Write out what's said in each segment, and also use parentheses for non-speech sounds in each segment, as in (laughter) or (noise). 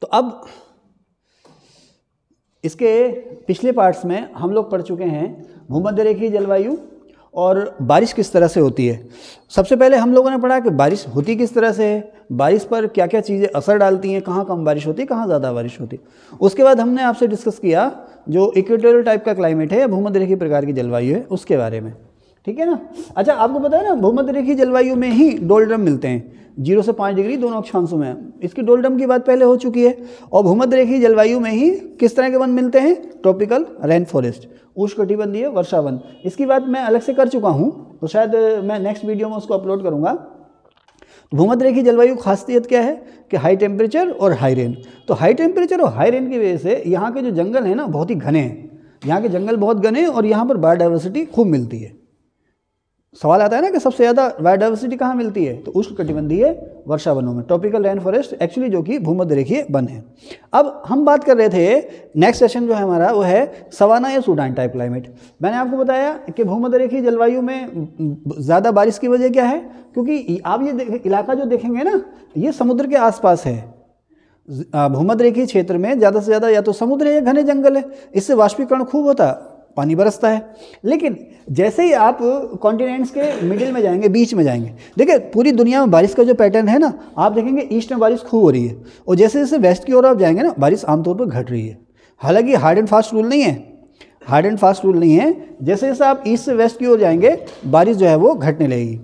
तो अब इसके पिछले पार्ट्स में हम लोग पढ़ चुके हैं भूमध्य रेखीय जलवायु और बारिश किस तरह से होती है सबसे पहले हम लोगों ने पढ़ा कि बारिश होती किस तरह से है बारिश पर क्या क्या चीज़ें असर डालती हैं कहाँ कम बारिश होती है कहाँ ज़्यादा बारिश होती है उसके बाद हमने आपसे डिस्कस किया जो इक्वेटोरियल टाइप का क्लाइमेट है या भूमध्य रेखीय प्रकार की जलवायु है उसके बारे में ठीक है ना अच्छा आपको पता है ना भूमध्य रेखी जलवायु में ही डोलड्रम मिलते हैं जीरो से पाँच डिग्री दोनों अक्षांशों में इसकी डोलड्रम की बात पहले हो चुकी है और भूमध्य रेखी जलवायु में ही किस तरह के वन मिलते हैं ट्रॉपिकल रेन फॉरेस्ट उष्णकटिबंधीय वर्षा वन इसकी बात मैं अलग से कर चुका हूँ तो शायद मैं नेक्स्ट वीडियो में उसको अपलोड करूँगा भूमध्य रेखी जलवायु खासियत क्या है कि हाई टेम्परेचर और हाई रेन तो हाई टेम्परेचर और हाई रेन की वजह से यहाँ के जो जंगल हैं ना बहुत ही घने हैं यहाँ के जंगल बहुत घने हैं और यहाँ पर बायोडाइवर्सिटी खूब मिलती है सवाल आता है ना कि सबसे ज़्यादा बायोडाइवर्सिटी कहाँ मिलती है तो उष्ण कटिबंधीय वर्षा वनों में ट्रॉपिकल रेन फॉरेस्ट एक्चुअली जो कि भूमध्य रेखीय वन है अब हम बात कर रहे थे नेक्स्ट सेशन जो है हमारा वो है सवाना या सूडान टाइप क्लाइमेट मैंने आपको बताया कि भूमध्य रेखीय जलवायु में ज़्यादा बारिश की वजह क्या है क्योंकि आप ये इलाका जो देखेंगे ना ये समुद्र के आसपास है भूमध्य रेखीय क्षेत्र में ज़्यादा से ज़्यादा या तो समुद्र है या घने जंगल है इससे वाष्पीकरण खूब होता पानी बरसता है लेकिन जैसे ही आप कॉन्टिनेंट्स के मिडिल में जाएंगे बीच में जाएंगे देखिए पूरी दुनिया में बारिश का जो पैटर्न है ना आप देखेंगे ईस्ट में बारिश खूब हो रही है और जैसे जैसे वेस्ट की ओर आप जाएंगे ना बारिश आमतौर पर घट रही है हालांकि हार्ड एंड फास्ट रूल नहीं है हार्ड एंड फास्ट रूल नहीं है जैसे जैसे आप ईस्ट से वेस्ट की ओर जाएंगे बारिश जो है वो घटने लगेगी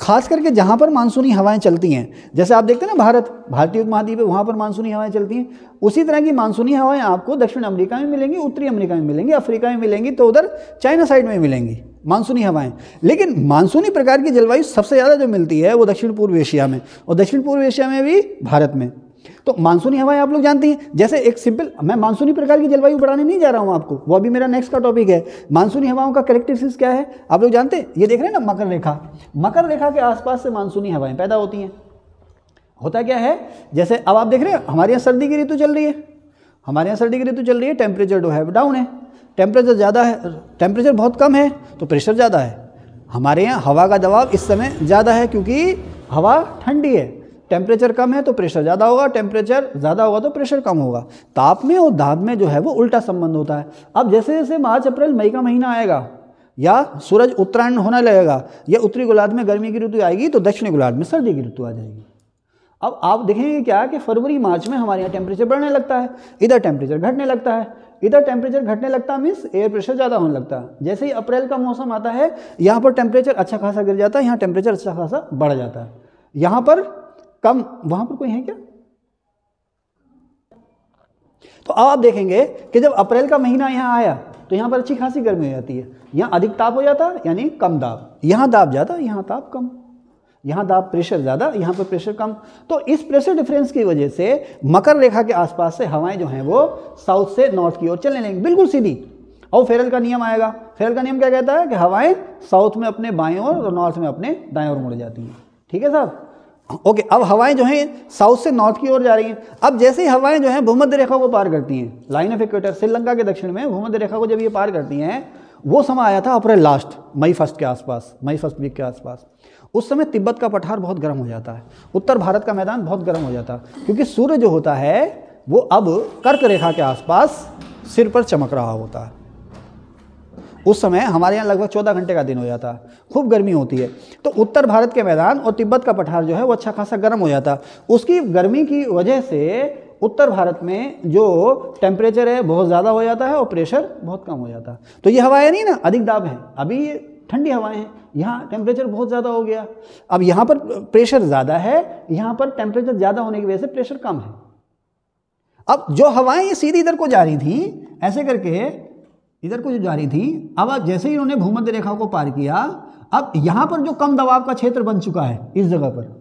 खास करके जहाँ पर मानसूनी हवाएं चलती हैं जैसे आप देखते हैं ना भारत भारतीय उपमहाद्वीप है वहाँ पर मानसूनी हवाएं चलती हैं उसी तरह की मानसूनी हवाएं आपको दक्षिण अमेरिका में मिलेंगी उत्तरी अमेरिका में मिलेंगी अफ्रीका में मिलेंगी तो उधर चाइना साइड में मिलेंगी मानसूनी हवाएं लेकिन मानसूनी प्रकार की जलवायु सबसे ज़्यादा जो मिलती है वो दक्षिण पूर्व एशिया में और दक्षिण पूर्व एशिया में भी भारत में तो मानसूनी हवाएं आप लोग जानते हैं जैसे एक सिंपल मैं मानसूनी प्रकार की जलवायु बढ़ाने नहीं जा रहा हूँ आपको वो अभी मेरा नेक्स्ट का टॉपिक है मानसूनी हवाओं का करेक्टरिस्टिक्स क्या है आप लोग जानते हैं ये देख रहे हैं ना मकर रेखा मकर रेखा के आसपास से मानसूनी हवाएं पैदा होती हैं होता क्या है जैसे अब आप देख रहे हैं हमारे यहाँ सर्दी की ऋतु चल रही है हमारे यहाँ सर्दी की ऋतु चल रही है टेम्परेचर जो है डाउन है टेम्परेचर ज़्यादा है टेम्परेचर बहुत कम है तो प्रेशर ज़्यादा है हमारे यहाँ हवा का दबाव इस समय ज़्यादा है क्योंकि हवा ठंडी है टेम्परेचर कम है तो प्रेशर ज़्यादा होगा टेम्परेचर ज़्यादा होगा तो प्रेशर कम होगा ताप में और दाब में जो है वो उल्टा संबंध होता है अब जैसे जैसे मार्च अप्रैल मई का महीना आएगा या सूरज उत्तरायण होने लगेगा या उत्तरी गोलार्ध में गर्मी की ऋतु आएगी तो दक्षिणी गोलार्ध में सर्दी की ऋतु आ जाएगी अब आप देखेंगे क्या कि फरवरी मार्च में हमारे यहाँ टेम्परेचर बढ़ने लगता है इधर टेम्परेचर घटने लगता है इधर टेम्परेचर घटने लगता है मीन्स एयर प्रेशर ज़्यादा होने लगता है जैसे ही अप्रैल का मौसम आता है यहाँ पर टेम्परेचर अच्छा खासा गिर जाता है यहाँ टेम्परेचर अच्छा खासा बढ़ जाता है यहाँ पर कम वहां पर कोई है क्या तो अब आप देखेंगे कि जब अप्रैल का महीना यहां आया तो यहां पर अच्छी खासी गर्मी हो जाती है यहां अधिक ताप हो जाता है यानी कम दाब यहां दाब ज़्यादा यहां ताप कम यहां दाब प्रेशर ज़्यादा यहां पर प्रेशर कम तो इस प्रेशर डिफरेंस की वजह से मकर रेखा के आसपास से हवाएं जो हैं वो साउथ से नॉर्थ की ओर चलने लगेंगी बिल्कुल सीधी और फेरल का नियम आएगा फेरल का नियम क्या कहता है कि हवाएं साउथ में अपने बाएं ओर और नॉर्थ में अपने दाएं ओर मुड़ जाती हैं ठीक है साहब ओके अब हवाएं जो हैं साउथ से नॉर्थ की ओर जा रही हैं अब जैसे ही हवाएं जो हैं भूमध्य रेखा को पार करती हैं लाइन ऑफ इक्वेटर श्रीलंका के दक्षिण में भूमध्य रेखा को जब ये पार करती हैं वो समय आया था अप्रैल लास्ट मई फर्स्ट के आसपास मई फर्स्ट वीक के आसपास उस समय तिब्बत का पठार बहुत गर्म हो जाता है उत्तर भारत का मैदान बहुत गर्म हो जाता है क्योंकि सूर्य जो होता है वो अब कर्क रेखा के आसपास सिर पर चमक रहा होता है उस समय हमारे यहाँ लगभग चौदह घंटे का दिन हो जाता खूब गर्मी होती है तो उत्तर भारत के मैदान और तिब्बत का पठार जो है वो अच्छा खासा गर्म हो जाता उसकी गर्मी की वजह से उत्तर भारत में जो टेम्परेचर है बहुत ज़्यादा हो जाता है और प्रेशर बहुत कम हो जाता तो ये हवाएं नहीं ना अधिक दाब है अभी ये ठंडी हवाएं हैं यहाँ टेम्परेचर बहुत ज़्यादा हो गया अब यहाँ पर प्रेशर ज़्यादा है यहाँ पर टेम्परेचर ज़्यादा होने की वजह से प्रेशर कम है अब जो हवाएं ये सीधी इधर को जा रही थी ऐसे करके इधर को जो जारी थी अब जैसे ही इन्होंने भूमध्य रेखा को पार किया अब यहाँ पर जो कम दबाव का क्षेत्र बन चुका है इस जगह पर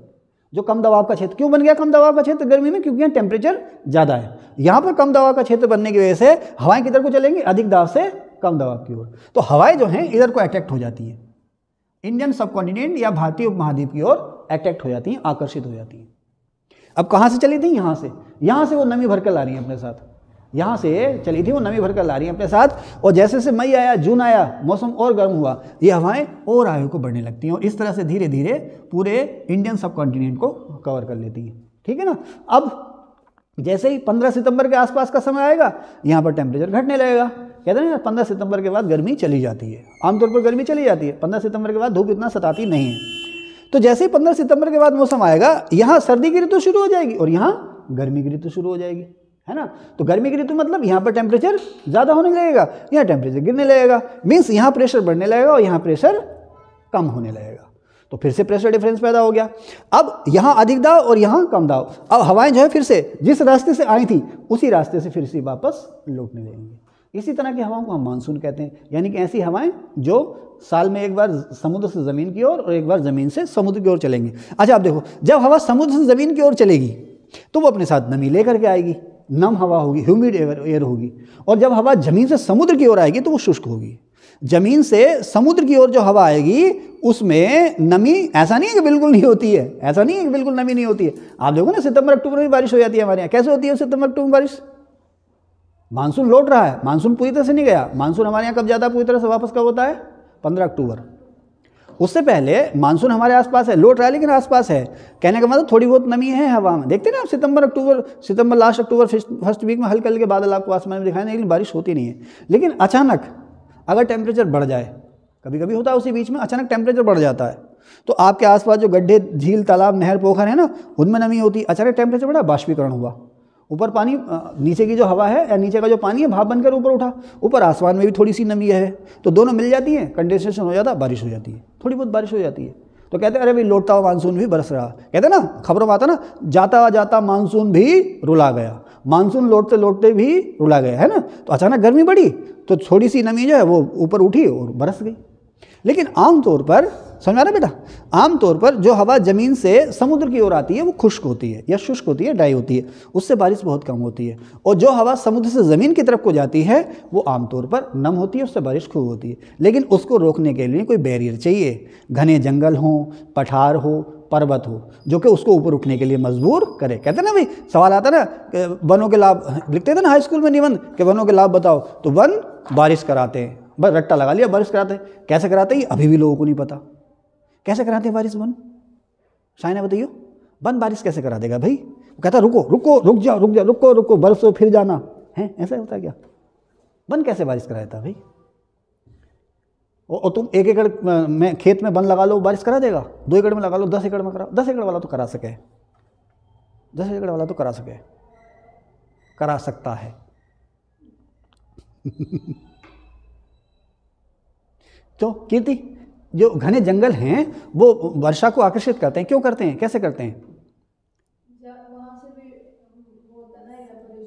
जो कम दबाव का क्षेत्र क्यों बन गया कम दबाव का क्षेत्र गर्मी में क्योंकि यहाँ टेम्परेचर ज़्यादा है यहाँ पर कम दबाव का क्षेत्र बनने की वजह से हवाएं किधर को चलेंगी अधिक दबाव से कम दबाव की ओर तो हवाएं जो हैं इधर को अट्रैक्ट हो जाती है इंडियन सब कॉन्टिनेंट या भारतीय उपमहाद्वीप की ओर अट्रैक्ट हो जाती हैं आकर्षित हो जाती हैं अब कहाँ से चली थी यहाँ से यहाँ से वो नमी भरकर ला रही है अपने साथ यहाँ से चली थी वो नमी भरकर ला रही है अपने साथ और जैसे जैसे मई आया जून आया मौसम और गर्म हुआ ये हवाएं और आयु को बढ़ने लगती हैं और इस तरह से धीरे धीरे पूरे इंडियन सब कॉन्टिनेंट को कवर कर लेती हैं ठीक है ना अब जैसे ही पंद्रह सितंबर के आसपास का समय आएगा यहाँ पर टेम्परेचर घटने लगेगा कहते हैं ना पंद्रह सितंबर के बाद गर्मी चली जाती है आमतौर पर गर्मी चली जाती है पंद्रह सितंबर के बाद धूप इतना सताती नहीं है तो जैसे ही पंद्रह सितंबर के बाद मौसम आएगा यहाँ सर्दी की ऋतु शुरू हो जाएगी और यहाँ गर्मी की ऋतु शुरू हो जाएगी है ना तो गर्मी की ऋतु तो मतलब यहाँ पर टेम्परेचर ज़्यादा होने लगेगा यहाँ टेम्परेचर गिरने लगेगा मीन्स यहाँ प्रेशर बढ़ने लगेगा और यहाँ प्रेशर कम होने लगेगा तो फिर से प्रेशर डिफरेंस पैदा हो गया अब यहाँ अधिक दाव और यहाँ कम दाव अब हवाएं जो है फिर से जिस रास्ते से आई थी उसी रास्ते से फिर से वापस लौटने लगेंगी इसी तरह की हवाओं को हम मानसून कहते हैं यानी कि ऐसी हवाएं जो साल में एक बार समुद्र से ज़मीन की ओर और एक बार ज़मीन से समुद्र की ओर चलेंगी अच्छा आप देखो जब हवा समुद्र से ज़मीन की ओर चलेगी तो वो अपने साथ नमी लेकर के आएगी नम हवा होगी ह्यूमिड एयर होगी और जब हवा ज़मीन से समुद्र की ओर आएगी तो वो शुष्क होगी ज़मीन से समुद्र की ओर जो हवा आएगी उसमें नमी ऐसा नहीं है कि बिल्कुल नहीं होती है ऐसा नहीं है कि बिल्कुल नमी नहीं होती है आप देखो ना सितंबर अक्टूबर में बारिश हो जाती है हमारे यहाँ कैसे होती है सितंबर अक्टूबर में बारिश मानसून लौट रहा है मानसून पूरी तरह से नहीं गया मानसून हमारे यहाँ कब जाता है पूरी तरह से वापस कब होता है पंद्रह अक्टूबर उससे पहले मानसून हमारे आसपास है लो ट्रायलिंग के आसपास है कहने का मतलब थोड़ी बहुत नमी है हवा में देखते ना आप सितंबर अक्टूबर सितंबर लास्ट अक्टूबर फर्स्ट वीक में हल्के हल्के बादल आपको आसमान में दिखाए लेकिन बारिश होती नहीं है लेकिन अचानक अगर टेम्परेचर बढ़ जाए कभी कभी होता है उसी बीच में अचानक टेम्परेचर बढ़ जाता है तो आपके आसपास जो गड्ढे झील तालाब नहर पोखर है ना उनमें नमी होती अचानक टेम्परेचर बढ़ा बाष्पीकरण हुआ ऊपर पानी नीचे की जो हवा है या नीचे का जो पानी है भाप बनकर ऊपर उठा ऊपर आसमान में भी थोड़ी सी नमी है तो दोनों मिल जाती हैं कंडेंसेशन हो जाता बारिश हो जाती है थोड़ी बहुत बारिश हो जाती है तो कहते हैं अरे भाई लौटता हुआ मानसून भी बरस रहा कहते हैं ना खबरों में आता ना जाता जाता मानसून भी रुला गया मानसून लौटते लौटते भी रुला गया है ना तो अचानक गर्मी बढ़ी तो थोड़ी सी नमी जो है वो ऊपर उठी और बरस गई लेकिन आमतौर पर समझा ना बेटा आमतौर पर जो हवा ज़मीन से समुद्र की ओर आती है वो खुश्क होती है या शुष्क होती है ड्राई होती है उससे बारिश बहुत कम होती है और जो हवा समुद्र से ज़मीन की तरफ को जाती है वो आमतौर पर नम होती है उससे बारिश खूब होती है लेकिन उसको रोकने के लिए कोई बैरियर चाहिए घने जंगल हों पठार हो पर्वत हो जो कि उसको ऊपर उठने के लिए मजबूर करे कहते ना भाई सवाल आता ना वनों के लाभ लिखते थे ना हाई स्कूल में निबंध कि वनों के लाभ बताओ तो वन बारिश कराते हैं बस रट्टा लगा लिया बारिश कराते कैसे कराते ये अभी भी लोगों को नहीं पता कैसे कराते बारिश बंद शायना बताइए बंद बारिश कैसे करा देगा भाई वो कहता रुको रुको रुक जाओ रुक जाओ रुको रुको बरसो फिर जाना है ऐसा होता है क्या बंद कैसे बारिश करा देता भाई और तुम एक एकड़ में खेत में बंद लगा लो बारिश करा देगा दो एकड़ में लगा लो दस एकड़ में करा दस एकड़ वाला तो करा सके दस एकड़ वाला तो करा सके करा सकता है (laughs) क्यों तो कीर्ति जो घने जंगल हैं वो वर्षा को आकर्षित करते हैं क्यों करते हैं कैसे करते हैं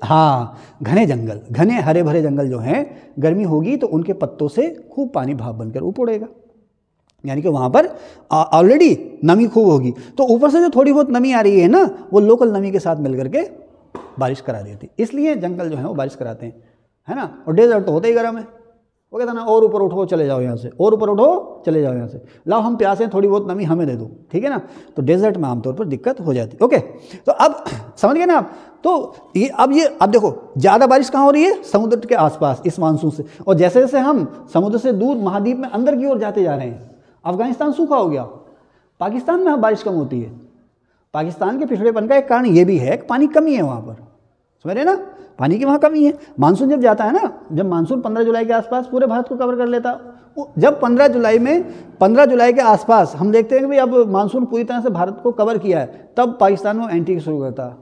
हाँ घने जंगल घने हरे भरे जंगल जो हैं गर्मी होगी तो उनके पत्तों से खूब पानी भाप बनकर ऊपर उड़ेगा यानी कि वहाँ पर ऑलरेडी नमी खूब होगी तो ऊपर से जो थोड़ी बहुत नमी आ रही है ना वो लोकल नमी के साथ मिल करके बारिश करा देती इसलिए जंगल जो है वो बारिश कराते हैं है ना और डेजर्ट तो होता ही गर्म है वो कहता ना और ऊपर उठो चले जाओ यहाँ से और ऊपर उठो चले जाओ यहाँ से लाओ हम प्यासे थोड़ी बहुत नमी हमें दे दो ठीक है ना तो डेजर्ट में आमतौर पर दिक्कत हो जाती है ओके तो अब समझ गए ना आप तो ये अब ये अब देखो ज़्यादा बारिश कहाँ हो रही है समुद्र के आसपास इस मानसून से और जैसे जैसे हम समुद्र से दूर महाद्वीप में अंदर की ओर जाते जा रहे हैं अफगानिस्तान सूखा हो गया पाकिस्तान में बारिश कम होती है पाकिस्तान के पिछड़ेपन का एक कारण ये भी है कि पानी कमी है वहाँ पर समझ रहे ना पानी की वहाँ कमी है मानसून जब जाता है ना जब मानसून पंद्रह जुलाई के आसपास पूरे भारत को कवर कर लेता जब 15 जुलाई में 15 जुलाई के आसपास हम देखते हैं कि भाई अब मानसून पूरी तरह से भारत को कवर किया है तब पाकिस्तान में एंट्री शुरू करता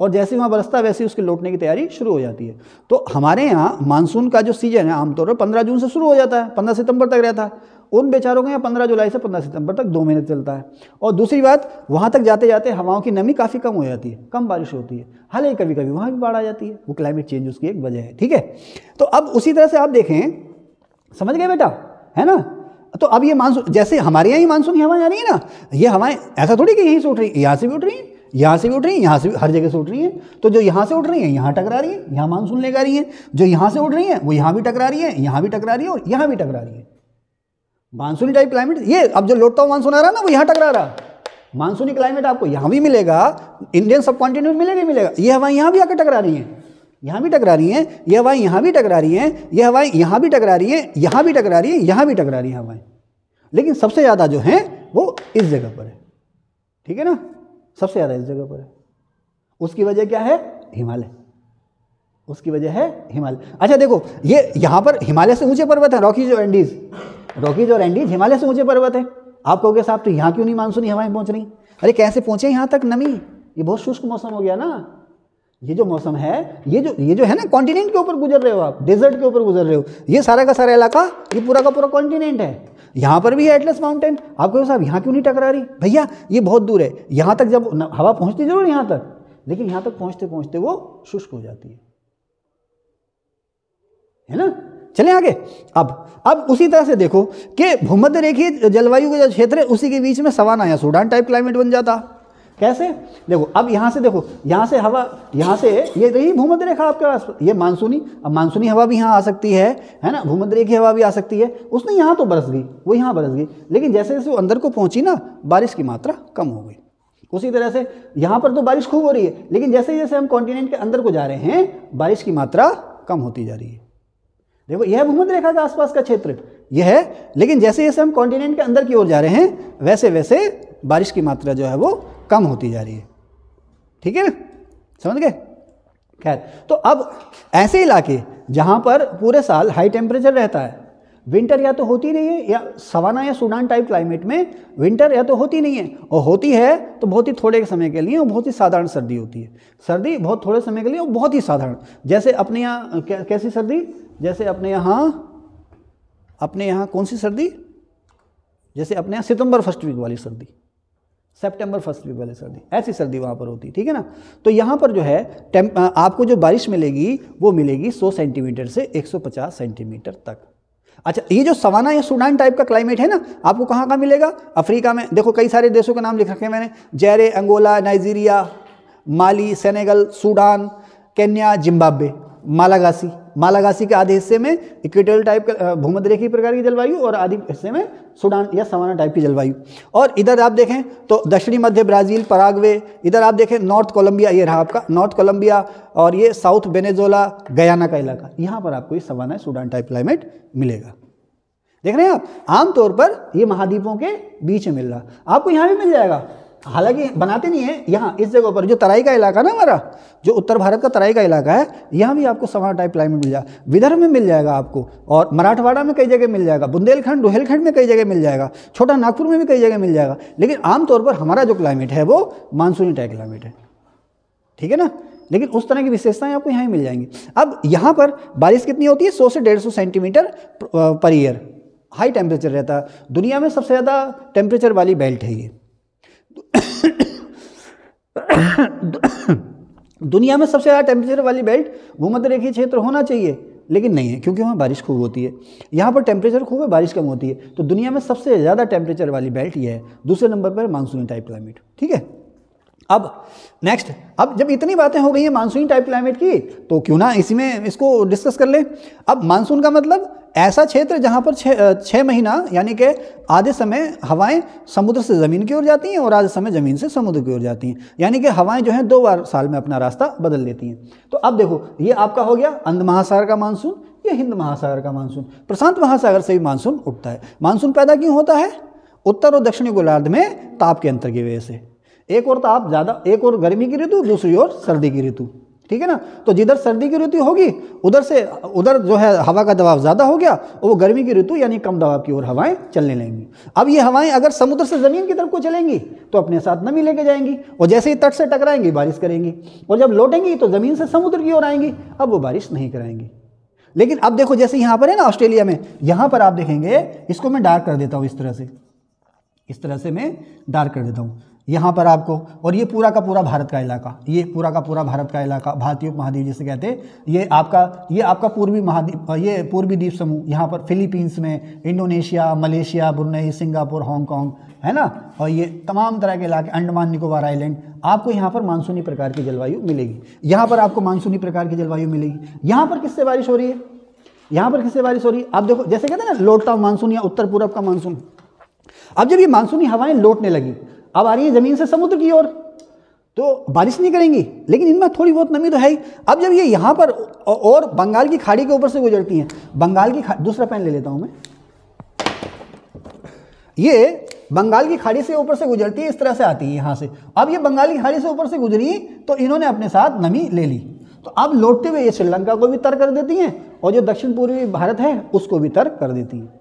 और जैसे वहाँ बरसता वैसे उसके लौटने की तैयारी शुरू हो जाती है तो हमारे यहाँ मानसून का जो सीजन है आमतौर पर पंद्रह जून से शुरू हो जाता है पंद्रह सितंबर तक रहता है उन बेचारों को यहाँ पंद्रह जुलाई से पंद्रह सितंबर तक दो महीने चलता है और दूसरी बात वहाँ तक जाते जाते हवाओं की नमी काफ़ी कम हो जाती है कम बारिश होती है हालांकि कभी कभी वहाँ भी बाढ़ आ जाती है वो क्लाइमेट चेंज उसकी एक वजह है ठीक है तो अब उसी तरह से आप देखें समझ गए बेटा है ना तो अब ये मानसून जैसे हमारे यहाँ ही मानसून की हवाएं आ रही है ना ये हवाएं ऐसा थोड़ी कि यहीं से उठ रही है यहाँ से भी उठ रही हैं यहाँ से भी उठ रही हैं यहाँ से भी हर जगह से उठ रही हैं तो जो यहाँ से उठ रही हैं यहाँ टकरा रही हैं यहाँ मानसून लेकर आ रही हैं जो यहाँ से उठ रही हैं वो यहाँ भी टकरा रही हैं यहाँ भी टकरा रही है और यहाँ भी टकरा रही है मानसूनी टाइप क्लाइमेट ये अब जो लौटता हुआ मानसून आ रहा है ना वो यहाँ टकरा रहा मानसूनी क्लाइमेट आपको यहाँ भी मिलेगा इंडियन सब कॉन्टिनेंट मिलेगा ही मिलेगा ये हवाएं यहाँ भी आकर टकरा रही हैं यहाँ भी टकरा रही हैं ये हवाएं यहाँ भी टकरा रही हैं ये हवाएं यहाँ भी टकरा रही हैं यहाँ भी टकरा रही हैं यहाँ भी टकरा रही हैं हवाएं लेकिन सबसे ज़्यादा जो हैं वो इस जगह पर है ठीक है ना सबसे ज़्यादा इस जगह पर है उसकी वजह क्या है हिमालय उसकी वजह है हिमालय अच्छा देखो ये यहाँ पर हिमालय से ऊंचे पर्वत हैं रॉकीज और एंडीज रॉकीज और एंडीज हिमालय से ऊंचे पर्वत हैं आप कहोगे साहब तो यहाँ क्यों नहीं मानसूनी हवाएं पहुँच रही अरे कैसे पहुँचे यहाँ तक नमी ये बहुत शुष्क मौसम हो गया ना ये जो मौसम है ये जो ये जो है ना कॉन्टिनेंट के ऊपर गुजर रहे हो आप डेजर्ट के ऊपर गुजर रहे हो ये सारा का सारा इलाका ये पूरा का पूरा कॉन्टिनेंट है यहाँ पर भी है एटलस माउंटेन आप कहो साहब यहाँ क्यों नहीं टकरा रही भैया ये बहुत दूर है यहाँ तक जब हवा पहुँचती जरूर यहाँ तक लेकिन यहाँ तक पहुँचते पहुँचते वो शुष्क हो जाती है है ना चले आगे अब अब उसी तरह से देखो कि भूमध्य रेखीय जलवायु का जो क्षेत्र है उसी के बीच में सवाना या सूडान टाइप क्लाइमेट बन जाता कैसे देखो अब यहाँ से देखो यहाँ से हवा यहाँ से ये रही भूमध्य रेखा आपके पास ये मानसूनी अब मानसूनी हवा भी यहाँ आ सकती है है ना भूमध्य रेखी हवा भी आ सकती है उसने यहाँ तो बरस गई वो यहाँ बरस गई लेकिन जैसे जैसे वो अंदर को पहुँची ना बारिश की मात्रा कम हो गई उसी तरह से यहाँ पर तो बारिश खूब हो रही है लेकिन जैसे जैसे हम कॉन्टिनेंट के अंदर को जा रहे हैं बारिश की मात्रा कम होती जा रही है देखो यह भूमध रेखा का आसपास का क्षेत्र यह है लेकिन जैसे जैसे हम कॉन्टिनेंट के अंदर की ओर जा रहे हैं वैसे वैसे बारिश की मात्रा जो है वो कम होती जा रही है ठीक है ना समझ गए खैर तो अब ऐसे इलाके जहाँ पर पूरे साल हाई टेम्परेचर रहता है विंटर या तो होती नहीं है या सवाना या सूडान टाइप क्लाइमेट में विंटर या तो होती नहीं है और होती है तो बहुत ही थोड़े समय के लिए और बहुत ही साधारण सर्दी होती है सर्दी बहुत थोड़े समय के लिए और बहुत ही साधारण जैसे अपने यहाँ कैसी सर्दी जैसे अपने यहाँ अपने यहाँ कौन सी सर्दी जैसे अपने यहाँ सितंबर फर्स्ट वीक वाली सर्दी सेप्टेम्बर फर्स्ट वीक वाली सर्दी ऐसी सर्दी वहाँ पर होती है ठीक है ना तो यहाँ पर जो है आपको जो बारिश मिलेगी वो मिलेगी 100 सेंटीमीटर से 150 सेंटीमीटर तक अच्छा ये जो सवाना या सूडान टाइप का क्लाइमेट है ना आपको कहाँ कहाँ मिलेगा अफ्रीका में देखो कई सारे देशों के नाम लिख रखे हैं मैंने Zaire Angola Nigeria Mali Senegal Sudan Kenya Zimbabwe Malagasy Malagasy के आधे हिस्से में इक्वेटोरियल टाइप का भूमध्य रेखी प्रकार की जलवायु और आधे हिस्से में सूडान या सवाना टाइप की जलवायु और इधर आप देखें तो दक्षिणी मध्य ब्राज़ील परागवे इधर आप देखें नॉर्थ कोलंबिया ये रहा आपका नॉर्थ कोलंबिया और ये साउथ बेनेजोला गयाना का इलाका यहाँ पर आपको ये सवाना सूडान टाइप क्लाइमेट मिलेगा देख रहे हैं आप आमतौर पर ये महाद्वीपों के बीच में मिल रहा आपको यहाँ भी मिल जाएगा हालांकि बनाते नहीं है यहाँ इस जगह पर जो तराई का इलाका ना हमारा जो उत्तर भारत का तराई का इलाका है यहाँ भी आपको समान टाइप क्लाइमेट मिल जाएगा विदर्भ में मिल जाएगा आपको और मराठवाड़ा में कई जगह मिल जाएगा बुंदेलखंड रोहेलखंड में कई जगह मिल जाएगा छोटा नागपुर में भी कई जगह मिल जाएगा लेकिन आमतौर पर हमारा जो क्लाइमेट है वो मानसूनी टाइप क्लाइमेट है ठीक है ना लेकिन उस तरह की विशेषताएं आपको यहाँ ही मिल जाएंगी अब यहाँ पर बारिश कितनी होती है सौ से डेढ़ सौ centimetre per year high temperature रहता है दुनिया में सबसे ज़्यादा टेम्परेचर वाली बेल्ट है ये दुनिया में सबसे ज़्यादा टेम्परेचर वाली बेल्ट भूमध्य रेखीय क्षेत्र होना चाहिए लेकिन नहीं है क्योंकि वहाँ बारिश खूब होती है यहाँ पर टेम्परेचर खूब है बारिश कम होती है तो दुनिया में सबसे ज़्यादा टेम्परेचर वाली बेल्ट ये है दूसरे नंबर पर मानसूनी टाइप क्लाइमेट ठीक है अब नेक्स्ट अब जब इतनी बातें हो गई हैं मानसून टाइप क्लाइमेट की तो क्यों ना इसी में इसको डिस्कस कर लें अब मानसून का मतलब ऐसा क्षेत्र जहाँ पर छः महीना यानी कि आधे समय हवाएं समुद्र से ज़मीन की ओर जाती हैं और आधे समय ज़मीन से समुद्र की ओर जाती हैं यानी कि हवाएं जो हैं दो बार साल में अपना रास्ता बदल लेती हैं तो अब देखो ये आपका हो गया अंध महासागर का मानसून या हिंद महासागर का मानसून प्रशांत महासागर से भी मानसून उठता है मानसून पैदा क्यों होता है उत्तर और दक्षिणी गोलार्ध में ताप के अंतर की वजह से एक और ताप ज़्यादा एक और गर्मी की ऋतु दूसरी ओर सर्दी की ऋतु ठीक है ना तो जिधर सर्दी की ऋतु होगी उधर से उधर जो है हवा का दबाव ज़्यादा हो गया और वो गर्मी की ऋतु यानी कम दबाव की ओर हवाएं चलने लगेंगी अब ये हवाएं अगर समुद्र से ज़मीन की तरफ को चलेंगी तो अपने साथ नमी लेके जाएंगी और जैसे ही तट से टकराएंगी बारिश करेंगी और जब लौटेंगी तो ज़मीन से समुद्र की ओर आएंगी अब वो बारिश नहीं कराएंगी लेकिन अब देखो जैसे यहाँ पर है ना ऑस्ट्रेलिया में यहाँ पर आप देखेंगे इसको मैं डार्क कर देता हूँ इस तरह से इस तरह से मैं डार्क कर देता हूँ यहाँ पर आपको और ये पूरा का पूरा भारत का इलाका ये पूरा का पूरा भारत का इलाका भारतीय महाद्वीप जिसे कहते हैं ये आपका ये आपका पूर्वी महाद्वीप ये पूर्वी द्वीप समूह यहाँ पर फिलीपींस में Indonesia Malaysia Brunei Singapore Hong Kong है ना और ये तमाम तरह के इलाके अंडमान निकोबार आइलैंड आपको यहाँ पर मानसूनी प्रकार की जलवायु मिलेगी यहाँ पर आपको मानसूनी प्रकार की जलवायु मिलेगी यहाँ पर किससे बारिश हो रही है यहाँ पर किससे बारिश हो रही है आप देखो जैसे कहते हैं ना लौटता मानसून या उत्तर पूर्व का मानसून अब जब ये मानसूनी हवाएं लौटने लगी अब आ रही है ज़मीन से समुद्र की ओर तो बारिश नहीं करेंगी लेकिन इनमें थोड़ी बहुत नमी तो है ही अब जब ये यहाँ पर और बंगाल की खाड़ी के ऊपर से गुजरती हैं बंगाल की दूसरा पेन ले लेता हूँ मैं ये बंगाल की खाड़ी से ऊपर से गुजरती है इस तरह से आती है यहाँ से अब ये बंगाल की खाड़ी से ऊपर से गुजरी तो इन्होंने अपने साथ नमी ले ली तो अब लौटते हुए ये श्रीलंका को भी तर कर देती हैं और जो दक्षिण पूर्वी भारत है उसको भी तर कर देती हैं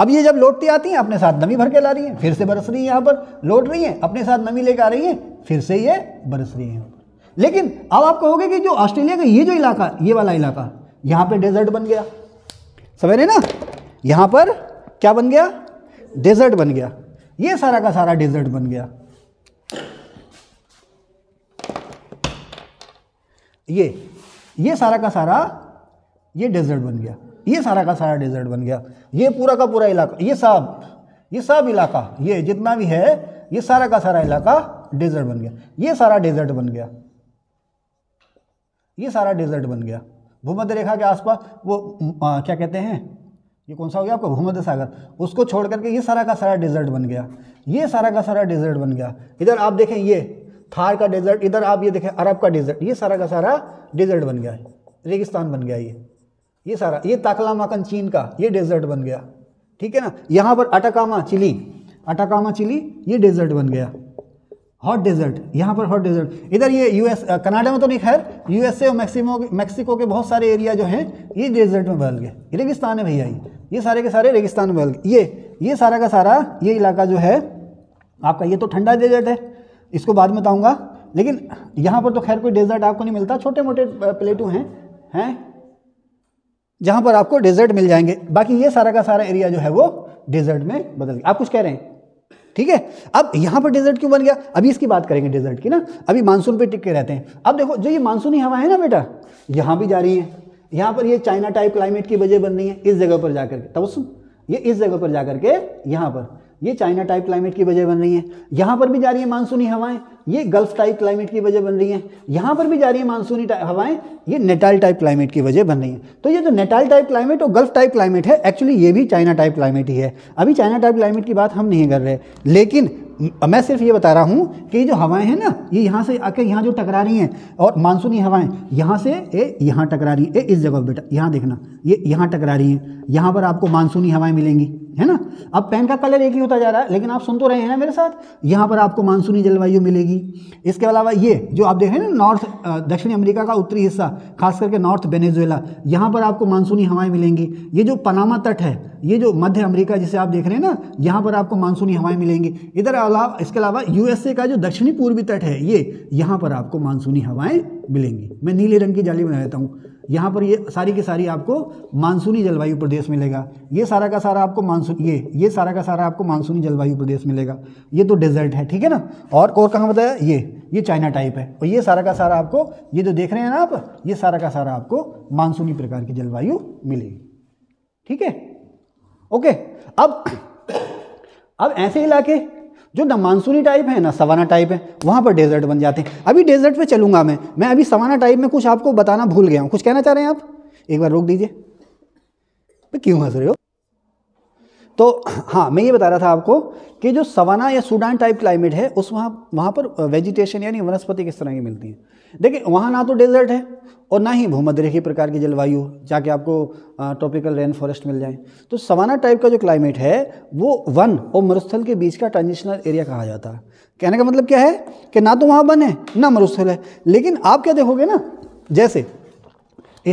अब ये जब लौटती आती हैं अपने साथ नमी भर के ला रही हैं फिर से बरस रही हैं यहाँ पर लौट रही हैं अपने साथ नमी लेकर आ रही हैं फिर से ये बरस रही हैं पर लेकिन अब आप कहोगे कि जो ऑस्ट्रेलिया का ये जो इलाका ये वाला इलाका यहाँ पर डेजर्ट बन गया समझ रहे ना यहाँ पर क्या बन गया डेजर्ट बन गया ये सारा का सारा डेजर्ट बन गया ये ये सारा का सारा ये डेजर्ट बन गया ये सारा का सारा डेजर्ट बन गया ये पूरा का पूरा इलाका ये सब ये सब इलाका ये जितना भी है ये सारा का सारा इलाका डेजर्ट बन गया ये सारा डेजर्ट बन गया ये सारा डेजर्ट बन गया भूमध्य रेखा के आसपास वो आ, क्या कहते हैं ये कौन सा हो गया आपका भूमध्य सागर उसको छोड़ करके ये सारा का सारा डेजर्ट बन गया ये सारा का सारा डेजर्ट बन गया इधर आप देखें ये थार का डेजर्ट इधर आप ये देखें अरब का डेजर्ट ये सारा का सारा डेजर्ट बन गया रेगिस्तान बन गया ये ये सारा ये ताकलामाकन चीन का ये डेजर्ट बन गया ठीक है ना यहाँ पर अटाकामा चिली अटाकामा चिली ये डेजर्ट बन गया हॉट डेजर्ट यहाँ पर हॉट डेजर्ट इधर ये यूएस कनाडा में तो नहीं खैर यूएसए और मैक्सिमो मैक्सिको के बहुत सारे एरिया जो हैं ये डेजर्ट में बदल गए रेगिस्तान है भैया ये ये सारे के सारे रेगिस्तान में बदल गए ये ये सारा का सारा ये इलाका जो है आपका ये तो ठंडा डेजर्ट है इसको बाद में बताऊँगा लेकिन यहाँ पर तो खैर कोई डेजर्ट आपको नहीं मिलता छोटे मोटे प्लेटू हैं हैं जहाँ पर आपको डेजर्ट मिल जाएंगे बाकी ये सारा का सारा एरिया जो है वो डेजर्ट में बदल गया आप कुछ कह रहे हैं ठीक है अब यहाँ पर डेजर्ट क्यों बन गया अभी इसकी बात करेंगे डेजर्ट की ना अभी मानसून पे टिक के रहते हैं अब देखो जो ये मानसूनी हवा है ना बेटा यहाँ भी जा रही है यहाँ पर ये चाइना टाइप क्लाइमेट की वजह बन रही है इस जगह पर जाकर के तबसुम ये इस जगह पर जाकर के यहाँ पर ये चाइना टाइप क्लाइमेट की वजह बन रही है यहाँ पर भी जा रही है मानसूनी हवाएं ये गल्फ टाइप क्लाइमेट की वजह बन रही हैं यहाँ पर भी जा रही है मानसूनी हवाएं ये नेटाल टाइप क्लाइमेट की वजह बन रही हैं तो ये जो नेटाल टाइप क्लाइमेट और गल्फ टाइप क्लाइमेट है एक्चुअली ये भी चाइना टाइप क्लाइमेट ही है अभी चाइना टाइप क्लाइमेट की बात हम नहीं कर रहे लेकिन मैं सिर्फ ये बता रहा हूँ कि जो हवाएं हैं ना ये यहाँ से आके यहाँ जो टकरा रही हैं और मानसूनी हवाएं यहाँ से ए यहाँ टकरा रही है ए इस जगह बेटा यहाँ देखना ये यहाँ टकरा रही हैं यहाँ पर आपको मानसूनी हवाएं मिलेंगी है ना अब पेन का कलर एक ही होता जा रहा है लेकिन आप सुन तो रहे हैं ना मेरे साथ यहाँ पर आपको मानसूनी जलवायु मिलेगी इसके अलावा ये जो आप देख रहे हैं ना नॉर्थ दक्षिण अमरीका का उत्तरी हिस्सा खास करके नॉर्थ वेनेजुएला यहाँ पर आपको मानसूनी हवाएं मिलेंगी ये जो पनामा तट है ये जो मध्य अमरीका जिसे आप देख रहे हैं ना यहाँ पर आपको मानसूनी हवाएं मिलेंगी इधर अलावा इसके अलावा यूएसए का जो दक्षिणी पूर्वी तट है ये यहाँ पर आपको मानसूनी हवाएं मिलेंगी मैं नीले रंग की जाली बना देता हूँ यहाँ पर ये सारी की सारी आपको मानसूनी जलवायु प्रदेश मिलेगा ये सारा का सारा आपको मानसून ये ये सारा का सारा आपको मानसूनी जलवायु प्रदेश मिलेगा ये तो डेजर्ट है ठीक है ना और और कहाँ बताया ये ये चाइना टाइप है और ये सारा का सारा आपको ये जो देख रहे हैं ना आप ये सारा का सारा आपको मानसूनी प्रकार की जलवायु मिलेगी ठीक है ओके अब अब ऐसे इलाके जो ना मानसूनी टाइप है ना सवाना टाइप है वहाँ पर डेजर्ट बन जाते हैं अभी डेजर्ट पे चलूंगा मैं मैं अभी सवाना टाइप में कुछ आपको बताना भूल गया हूँ कुछ कहना चाह रहे हैं आप एक बार रोक दीजिए क्यों हंस रहे हो तो हाँ मैं ये बता रहा था आपको कि जो सवाना या सूडान टाइप क्लाइमेट है उस वहाँ वहाँ पर वेजिटेशन यानी वनस्पति किस तरह की मिलती है देखिए वहाँ ना तो डेजर्ट है और ना ही भूमध्य की प्रकार की जलवायु जाके आपको ट्रॉपिकल रेन फॉरेस्ट मिल जाए तो सवाना टाइप का जो क्लाइमेट है वो वन और मरुस्थल के बीच का ट्रांजिशनल एरिया कहा जाता है कहने का मतलब क्या है कि ना तो वहाँ वन है ना मरुस्थल है लेकिन आप क्या देखोगे ना जैसे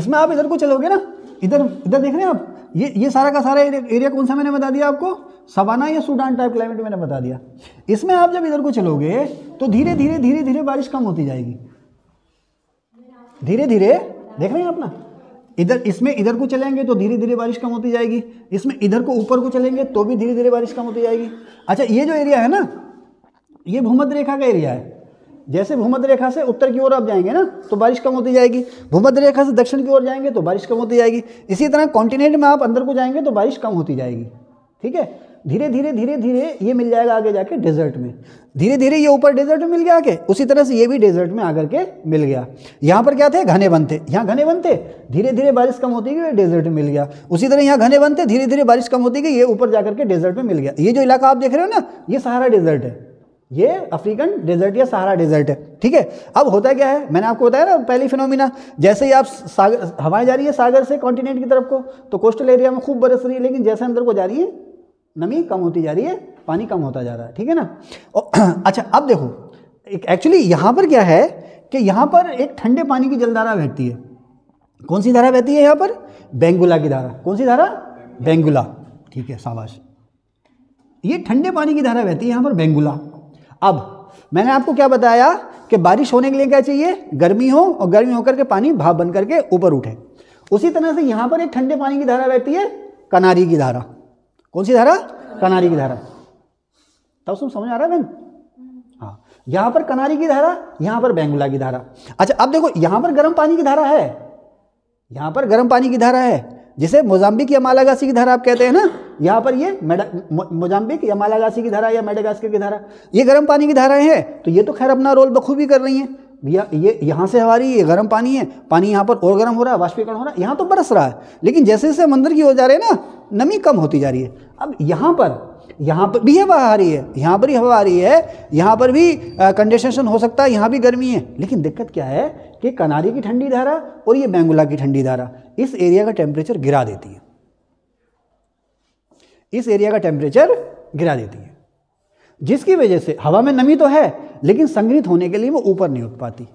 इसमें आप इधर को चलोगे ना इधर इधर देख रहे हैं आप ये ये सारा का सारा एरिया, कौन सा मैंने बता दिया आपको सवाना या सूडान टाइप क्लाइमेट मैंने बता दिया इसमें आप जब इधर को चलोगे तो धीरे धीरे धीरे धीरे बारिश कम होती जाएगी धीरे धीरे देख रहे हैं आप ना इधर इसमें इधर को चलेंगे तो धीरे धीरे बारिश कम होती जाएगी इसमें इधर को ऊपर को चलेंगे तो भी धीरे धीरे बारिश कम होती जाएगी अच्छा ये जो एरिया है ना ये भूमध रेखा का एरिया है जैसे भूमध्य रेखा से उत्तर की ओर आप जाएंगे ना तो बारिश कम होती जाएगी भूमध्य रेखा से दक्षिण की ओर जाएंगे तो बारिश कम होती जाएगी इसी तरह कॉन्टिनेंट में आप अंदर को जाएंगे तो बारिश कम होती जाएगी ठीक है धीरे धीरे धीरे धीरे ये मिल जाएगा आगे जाके डेजर्ट में धीरे धीरे ये ऊपर डेजर्ट में मिल गया आके उसी तरह से ये भी डेजर्ट में आकर के मिल गया यहाँ पर क्या थे घने थे यहाँ घने थे धीरे धीरे बारिश कम होती गई डेजर्ट में मिल गया उसी तरह यहाँ घने थे धीरे धीरे बारिश कम होती गई ये ऊपर जाकर के डेजर्ट में मिल गया ये जो इलाका आप देख रहे हो ना ये सहारा डेजर्ट है ये अफ्रीकन डेजर्ट या सहारा डेजर्ट है ठीक है अब होता क्या है मैंने आपको बताया ना पहली फिनोमिना जैसे ही आप सागर हवाएं जा रही है सागर से कॉन्टिनेंट की तरफ को तो कोस्टल एरिया में खूब बरस रही है लेकिन जैसे अंदर को जा रही है नमी कम होती जा रही है पानी कम होता जा रहा है ठीक है ना और (clears throat) अच्छा अब देखो एक एक्चुअली यहाँ पर क्या है कि यहाँ पर एक ठंडे पानी की जलधारा बहती है कौन सी धारा बहती है यहाँ पर बेंगुला की धारा कौन सी धारा बेंगुला ठीक है शाबाश ये ठंडे पानी की धारा बहती है यहाँ पर बेंगुला अब मैंने आपको क्या बताया कि बारिश होने के लिए क्या चाहिए गर्मी हो और गर्मी होकर के पानी भाप बन करके ऊपर उठे उसी तरह से यहाँ पर एक ठंडे पानी की धारा बहती है कनारी की धारा कौन सी धारा कनारी की धारा तब तुम समझ आ रहा है बहन हाँ यहाँ पर कनारी की धारा यहाँ पर बैंगुला की धारा अच्छा अब देखो यहाँ पर गर्म पानी की धारा है यहाँ पर गर्म पानी की धारा है जिसे मोजाम्बिक या मालागासी की धारा आप कहते हैं ना यहाँ पर ये मोजाम्बिक या मालागासी की धारा या मेडागास्कर की धारा ये गर्म पानी की धाराएं हैं तो ये तो खैर अपना रोल बखूबी कर रही हैं भैया ये यहाँ से हमारी ये गर्म पानी है पानी यहाँ पर और गर्म हो रहा है वाष्पीकरण हो रहा है यहाँ तो बरस रहा है लेकिन जैसे जैसे मंदिर की हो जा रहे हैं ना नमी कम होती जा रही है अब यहाँ पर यहाँ पर भी हवा आ रही है यहाँ पर भी हवा आ रही है यहाँ पर भी कंडेसेशन हो सकता है यहाँ भी गर्मी है लेकिन दिक्कत क्या है कि कनारी की ठंडी धारा और ये बेंगुला की ठंडी धारा इस एरिया का टेम्परेचर गिरा देती है इस एरिया का टेम्परेचर गिरा देती है जिसकी वजह से हवा में नमी तो है लेकिन संग्रहित होने के लिए वो ऊपर नहीं उठ पाती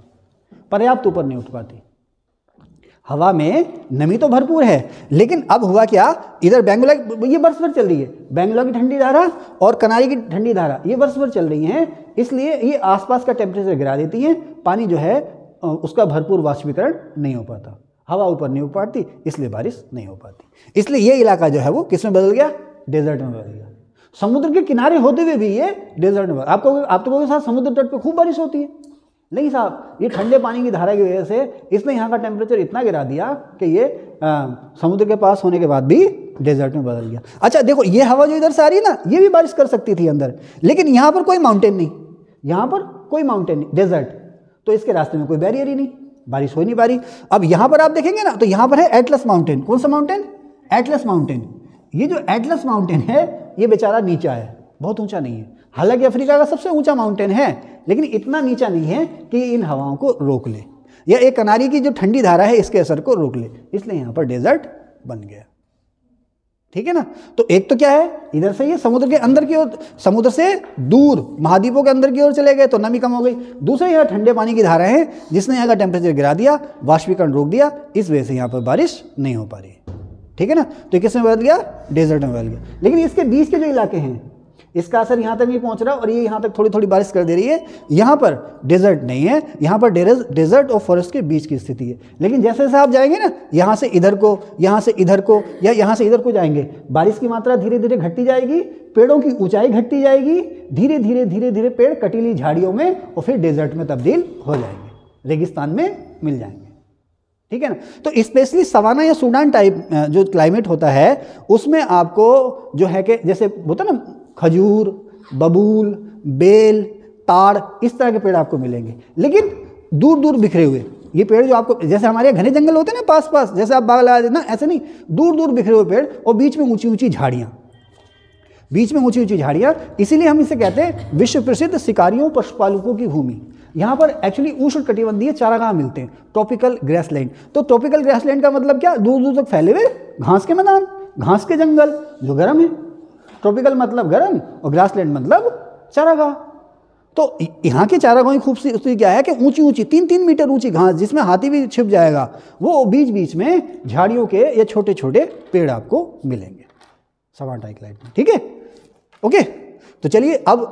पर्याप्त ऊपर नहीं उठ पाती हवा में नमी तो भरपूर है लेकिन अब हुआ क्या इधर बेंगलोर ये बर्फ पर चल रही है बेंगलोर की ठंडी धारा और कनारी की ठंडी धारा ये बर्स पर चल रही हैं इसलिए ये आसपास का टेम्परेचर गिरा देती हैं पानी जो है उसका भरपूर वाष्पीकरण नहीं हो पाता हवा ऊपर नहीं उठ पाती इसलिए बारिश नहीं हो पाती इसलिए ये इलाका जो है वो किस में बदल गया डेजर्ट में बदल गया समुद्र के किनारे होते हुए भी ये डेजर्ट में आप आप तो कहोगे समुद्र तट पर खूब बारिश होती है नहीं साहब ये ठंडे पानी की धारा की वजह से इसने यहाँ का टेम्परेचर इतना गिरा दिया कि ये समुद्र के पास होने के बाद भी डेजर्ट में बदल गया अच्छा देखो ये हवा जो इधर से आ रही है ना ये भी बारिश कर सकती थी अंदर लेकिन यहाँ पर कोई माउंटेन नहीं यहाँ पर कोई माउंटेन नहीं डेजर्ट तो इसके रास्ते में कोई बैरियर ही नहीं बारिश हो नहीं पा रही अब यहाँ पर आप देखेंगे ना तो यहाँ पर है एटलस माउंटेन कौन सा माउंटेन एटलस माउंटेन ये जो एटलस माउंटेन है ये बेचारा नीचा है बहुत ऊंचा नहीं है हालांकि अफ्रीका का सबसे ऊंचा माउंटेन है लेकिन इतना नीचा नहीं है कि इन हवाओं को रोक ले या एक कनारी की जो ठंडी धारा है इसके असर को रोक ले इसलिए यहाँ पर डेजर्ट बन गया ठीक है ना तो एक तो क्या है इधर से ये समुद्र के अंदर की ओर समुद्र से दूर महाद्वीपों के अंदर की ओर चले गए तो नमी कम हो गई दूसरे यहाँ ठंडे पानी की धारा है जिसने यहाँ का टेम्परेचर गिरा दिया वाष्पीकरण रोक दिया इस वजह से यहाँ पर बारिश नहीं हो पा रही ठीक है ना तो किस में बदल गया डेजर्ट में बदल गया लेकिन इसके बीच के जो इलाके हैं इसका असर यहाँ तक नहीं पहुँच रहा और ये यहाँ तक थोड़ी थोड़ी बारिश कर दे रही है यहाँ पर डेजर्ट नहीं है यहाँ पर डेजर्ट और फॉरेस्ट के बीच की स्थिति है लेकिन जैसे जैसे आप जाएंगे ना यहाँ से इधर को यहाँ से इधर को या यहाँ से इधर को जाएंगे बारिश की मात्रा धीरे धीरे घटती जाएगी पेड़ों की ऊंचाई घटती जाएगी धीरे धीरे धीरे धीरे पेड़ कटीली झाड़ियों में और फिर डेजर्ट में तब्दील हो जाएंगे रेगिस्तान में मिल जाएंगे ठीक है ना तो स्पेशली सवाना या सूडान टाइप जो क्लाइमेट होता है उसमें आपको जो है कि जैसे होता ना खजूर बबूल बेल ताड़ इस तरह के पेड़ आपको मिलेंगे लेकिन दूर दूर बिखरे हुए ये पेड़ जो आपको जैसे हमारे घने जंगल होते हैं ना पास पास जैसे आप बाग लगा देना ना ऐसे नहीं दूर दूर बिखरे हुए पेड़ और बीच में ऊंची ऊंची झाड़ियाँ बीच में ऊंची ऊंची झाड़ियाँ इसीलिए हम इसे कहते हैं विश्व प्रसिद्ध शिकारियों पशुपालकों की भूमि यहाँ पर एक्चुअली ऊष्ण कटिबंधीय चारागाह मिलते हैं ट्रॉपिकल ग्रासलैंड तो ट्रॉपिकल ग्रासलैंड का मतलब क्या दूर दूर तक फैले हुए घास के मैदान घास के जंगल जो गर्म है ट्रॉपिकल मतलब गर्म और ग्रासलैंड मतलब चारागाह तो यहाँ की चारागाह की खूबसूरती क्या है कि ऊंची ऊंची तीन तीन मीटर ऊंची घास जिसमें हाथी भी छिप जाएगा वो बीच बीच में झाड़ियों के या छोटे छोटे पेड़ आपको मिलेंगे टाइक लाइट में ठीक है ओके तो चलिए अब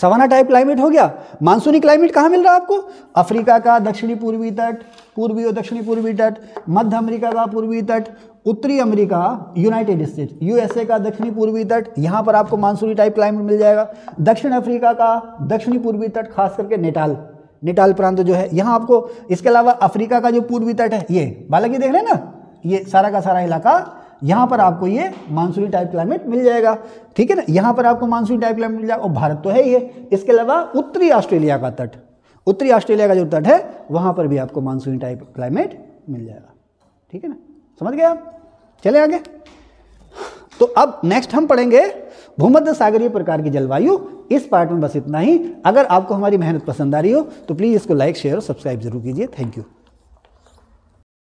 सवाना टाइप क्लाइमेट हो गया मानसूनी क्लाइमेट कहाँ मिल रहा है आपको अफ्रीका का दक्षिणी पूर्वी तट पूर्वी और दक्षिणी पूर्वी तट मध्य अमेरिका का पूर्वी तट उत्तरी अमेरिका यूनाइटेड स्टेट यूएसए का दक्षिणी पूर्वी तट यहाँ पर आपको मानसूनी टाइप क्लाइमेट मिल जाएगा दक्षिण अफ्रीका का दक्षिणी पूर्वी तट खास करके नेटाल नेटाल प्रांत जो है यहाँ आपको इसके अलावा अफ्रीका का जो पूर्वी तट है ये बालाकी देख रहे हैं ना ये सारा का सारा इलाका यहाँ पर आपको ये मानसूनी टाइप क्लाइमेट मिल जाएगा ठीक है ना यहाँ पर आपको मानसूनी टाइप क्लाइमेट मिल जाएगा और भारत तो है ही है इसके अलावा उत्तरी ऑस्ट्रेलिया का तट उत्तरी ऑस्ट्रेलिया का जो तट है वहाँ पर भी आपको मानसूनी टाइप क्लाइमेट मिल जाएगा ठीक है ना समझ गए आप चले आगे तो अब नेक्स्ट हम पढ़ेंगे भूमध्य सागरीय प्रकार की जलवायु इस पार्ट में बस इतना ही अगर आपको हमारी मेहनत पसंद आ रही हो तो प्लीज़ इसको लाइक शेयर और सब्सक्राइब जरूर कीजिए थैंक यू